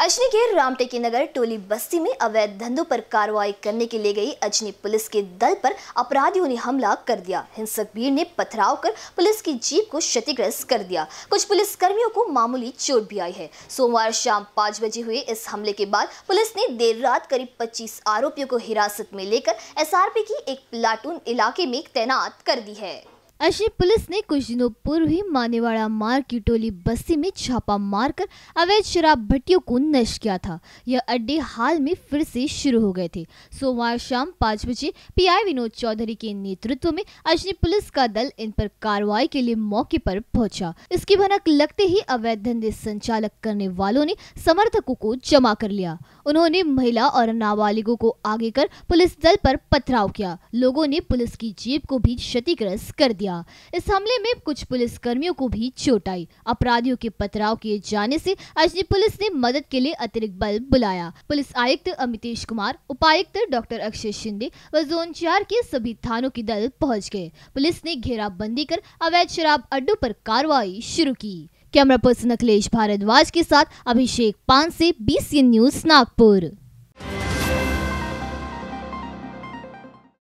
अजनी के रामटेकी नगर टोली बस्ती में अवैध धंधों पर कार्रवाई करने के लिए गई अजनी पुलिस के दल पर अपराधियों ने हमला कर दिया हिंसक भीड़ ने पथराव कर पुलिस की जीप को क्षतिग्रस्त कर दिया कुछ पुलिस कर्मियों को मामूली चोट भी आई है सोमवार शाम पाँच बजे हुए इस हमले के बाद पुलिस ने देर रात करीब पच्चीस आरोपियों को हिरासत में लेकर एस की एक प्लाटून इलाके में तैनात कर दी है ऐसे पुलिस ने कुछ दिनों पूर्व ही मानेवाड़ा मार्ग की टोली बस्ती में छापा मारकर अवैध शराब भट्टियों को नष्ट किया था यह अड्डे हाल में फिर से शुरू हो गए थे सोमवार शाम पाँच बजे पीआई विनोद चौधरी के नेतृत्व में अजनी पुलिस का दल इन पर कार्रवाई के लिए मौके पर पहुंचा इसकी भनक लगते ही अवैध धंधे संचालक करने वालों ने समर्थकों को जमा कर लिया उन्होंने महिला और नाबालिगों को आगे कर पुलिस दल पर पथराव किया लोगों ने पुलिस की जीप को भी क्षतिग्रस्त कर दिया किया इस हमले में कुछ पुलिस कर्मियों को भी चोट आई अपराधियों के पथराव किए जाने से अजनी पुलिस ने मदद के लिए अतिरिक्त बल बुलाया पुलिस आयुक्त अमितेश कुमार उपायुक्त डॉक्टर अक्षय शिंदे व जोन चार के सभी थानों के दल पहुँच गए पुलिस ने घेराबंदी कर अवैध शराब अड्डो पर कार्रवाई शुरू की कैमरा पर्सन अखिलेश भारद्वाज के साथ अभिषेक पान से बीसीएन न्यूज नागपुर